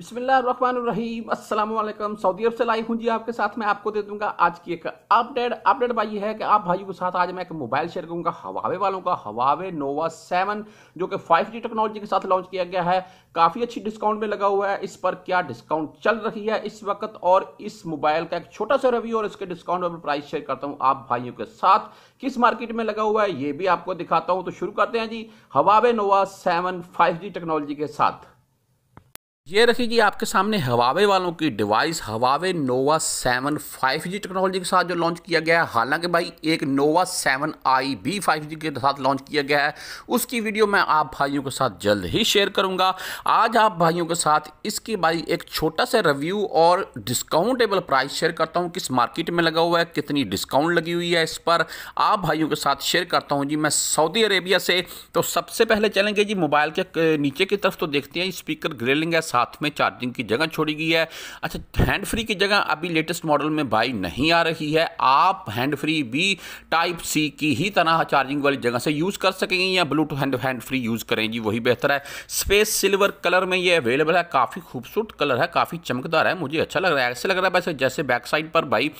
बिस्मिल्लाम असल सऊदी अरब से लाई हूँ जी आपके साथ मैं आपको दे दूंगा आज की एक अपडेट अपडेट भाई है कि आप भाइयों के साथ आज मैं एक मोबाइल शेयर करूंगा हवावे वालों का हवावे नोवा सेवन जो कि 5G टेक्नोलॉजी के साथ लॉन्च किया गया है काफ़ी अच्छी डिस्काउंट में लगा हुआ है इस पर क्या डिस्काउंट चल रही है इस वक्त और इस मोबाइल का एक छोटा सा रिव्यू और इसके डिस्काउंट और प्राइस शेयर करता हूँ आप भाइयों के साथ किस मार्केट में लगा हुआ है ये भी आपको दिखाता हूँ तो शुरू करते हैं जी Huawei nova seven five technology के साथ ये रखी जी आपके सामने हवावे वालों की device Huawei nova seven five G technology के साथ जो लॉन्च किया गया है हालांकि भाई एक नोवा सेवन आई भी फाइव जी के साथ लॉन्च किया गया है उसकी वीडियो मैं आप भाइयों के साथ जल्द ही शेयर करूंगा आज आप भाइयों के साथ इसकी भाई एक छोटा सा रिव्यू और डिस्काउंटेबल प्राइस शेयर करता हूँ किस मार्केट में लगा हुआ है कितनी डिस्काउंट लगी हुई है इस पर आप भाइयों के साथ शेयर करता हूँ जी मैं सऊदी अरेबिया से तो सबसे पहले चलेंगे जी मोबाइल के नीचे की तरफ तो देखते हैं स्पीकर ग्रेलिंग है साथ में चार्जिंग की जगह छोड़ी गई है अच्छा हैंड फ्री की जगह अभी लेटेस्ट मॉडल में बाई नहीं आ रही है आप हैंड फ्री भी टाइप सी की ही तरह चार्जिंग वाली जगह से यूज़ कर सकेंगे या Bluetooth hand hand free use करें जी वही बेहतर है स्पेस सिल्वर कलर में ये अवेलेबल है काफ़ी खूबसूरत कलर है काफ़ी चमकदार है मुझे अच्छा लग रहा है ऐसे लग रहा है वैसे जैसे बैक साइड पर भाई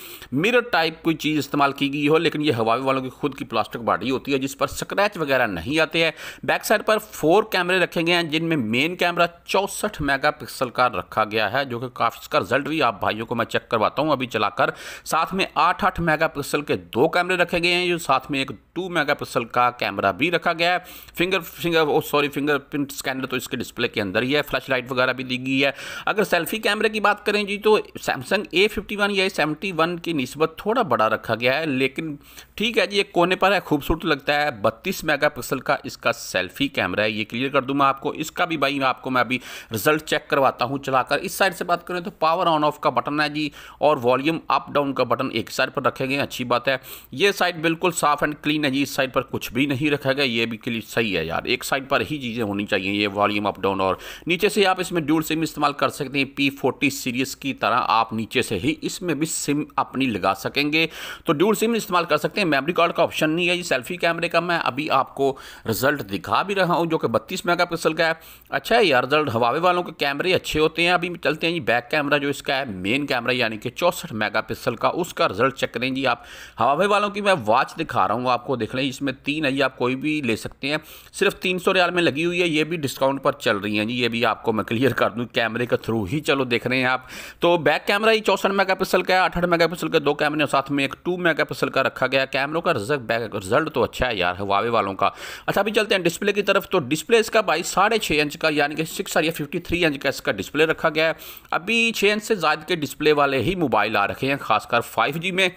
मिरर टाइप कोई चीज़ इस्तेमाल की गई हो लेकिन ये हवाई वालों की खुद की प्लास्टिक बॉडी होती है जिस पर स्क्रैच वगैरह नहीं आते हैं बैक साइड पर फोर कैमरे रखे गए हैं जिनमें मेन कैमरा चौंसठ मेगा मेगापिक्सल पिक्सल का रखा गया है जो कि काफ़ी इसका रिजल्ट भी आप भाइयों को मैं चेक करवाता हूँ अभी चलाकर साथ में आठ आठ मेगा पिक्सल के दो कैमरे रखे गए हैं जो साथ में एक टू मेगा पिक्सल का कैमरा भी रखा गया है finger finger oh sorry fingerprint scanner तो इसके डिस्प्ले के अंदर ही है फ्लैश लाइट वगैरह भी दी गई है अगर सेल्फी कैमरे की बात करें जी तो सैमसंग ए वन या सेवेंटी वन की नस्बत थोड़ा बड़ा रखा गया है लेकिन ठीक है जी एक कोने पर है खूबसूरत लगता है बत्तीस मेगा का इसका सेल्फी कैमरा है ये क्लियर कर दूंगा मैं आपको इसका भी भाई आपको मैं अभी रिजल्ट चेक करवाता हूँ चलाकर इस साइड से बात करें तो पावर ऑन ऑफ का बटन है जी और वॉल्यूम अप डाउन का बटन एक साइड पर रखे गए अच्छी बात है ये साइड बिल्कुल साफ एंड क्लीन है जी इस साइड पर कुछ भी नहीं रखा गया ये भी क्लियर सही है यार एक साइड पर ही चीज़ें होनी चाहिए ये वॉल्यूम अप डाउन और नीचे से आप इसमें ड्यूल सिम इस्तेमाल कर सकते हैं पी फोर्टी सीरीज़ की तरह आप नीचे से ही इसमें भी सिम अपनी लगा सकेंगे तो ड्यूल सिम इस्तेमाल कर सकते हैं मेमरी कार्ड का ऑप्शन नहीं है जी सेल्फी कैमरे का मैं अभी आपको रिजल्ट दिखा भी रहा हूँ जो कि बत्तीस मेगा का है अच्छा है यार रिजल्ट हवावे वालों के कैमरे अच्छे होते हैं अभी चलते हैं जी बैक कैमरा जो इसका है मेन कैमरा यानी कि चौंसठ मेगापिक्सल का उसका रिजल्ट चेक करें जी आप हवावे वालों की मैं वॉच दिखा रहा हूँ आपको देख लें इसमें तीन है जी आप कोई भी ले सकते हैं सिर्फ तीन सौ रियाल में लगी हुई है ये भी डिस्काउंट पर चल रही है जी ये भी आपको मैं क्लियर कर दूँ कैमरे के थ्रू ही चलो देख रहे हैं आप तो बैक कैमरा ही चौंसठ मेगा का है अठहठ मेगा के दो कैमरे और साथ में एक टू मेगा का रखा गया कैमरों का रिजल्ट बैक रिजल्ट तो अच्छा है यार हवावे वालों का अच्छा अभी चलते हैं डिस्प्ले की तरफ तो डिस्प्ले इसका भाई साढ़े छः इंच का यानी कि सिक्स आर या फिफ्टी थ्री इंच का इसका डिस्प्ले रखा गया है अभी छः इंच से ज़्यादा के डिस्प्ले वाले ही मोबाइल आ रखे हैं खासकर फाइव में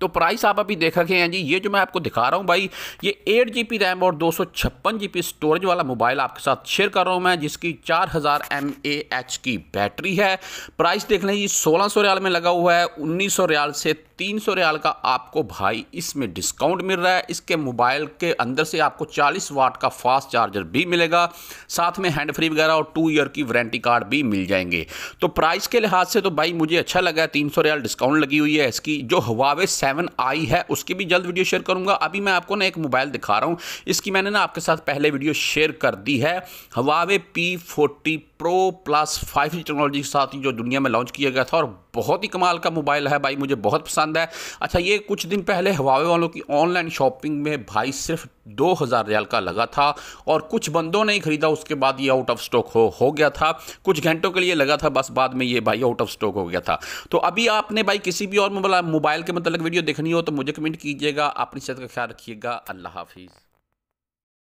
तो प्राइस आप अभी देख रखे हैं जी ये जो मैं आपको दिखा रहा हूँ भाई ये एट जी बी रैम और दो सौ छप्पन जी बी स्टोरेज वाला मोबाइल आपके साथ शेयर कर रहा हूँ मैं जिसकी चार हज़ार एम ए एच की बैटरी है प्राइस देख लें जी सोलह सौ रियाल में लगा हुआ है उन्नीस सौ रियाल से तीन सौ रियाल का आपको भाई इसमें डिस्काउंट मिल रहा है इसके मोबाइल के अंदर से आपको चालीस वाट का फास्ट चार्जर भी मिलेगा साथ में हैंड फ्री वगैरह और टू ईयर की वारंटी कार्ड भी मिल जाएंगे तो प्राइस के लिहाज से तो भाई मुझे अच्छा लगा है तीन सौ रियाल डिस्काउंट लगी हुई है इसकी जो हवावे सेवन आई है उसकी भी जल्द वीडियो शेयर करूँगा अभी मैं आपको ना एक मोबाइल दिखा रहा हूँ इसकी मैंने ना आपके साथ पहले वीडियो शेयर कर दी है Huawei P forty pro plus five G technology के साथ जो दुनिया में लॉन्च किया गया था और बहुत ही कमाल का मोबाइल है भाई मुझे बहुत पसंद पसंद है अच्छा ये कुछ दिन पहले हवावे वालों की ऑनलाइन शॉपिंग में भाई सिर्फ दो हज़ार रियाल का लगा था और कुछ बंदों ने ही खरीदा उसके बाद ये आउट ऑफ स्टॉक हो हो गया था कुछ घंटों के लिए लगा था बस बाद में ये भाई आउट ऑफ स्टॉक हो गया था तो अभी आपने भाई किसी भी और मोबाइल के मतलब वीडियो देखनी हो तो मुझे कमेंट कीजिएगा अपनी सेहत का ख्याल रखिएगा अल्लाह हाफिज़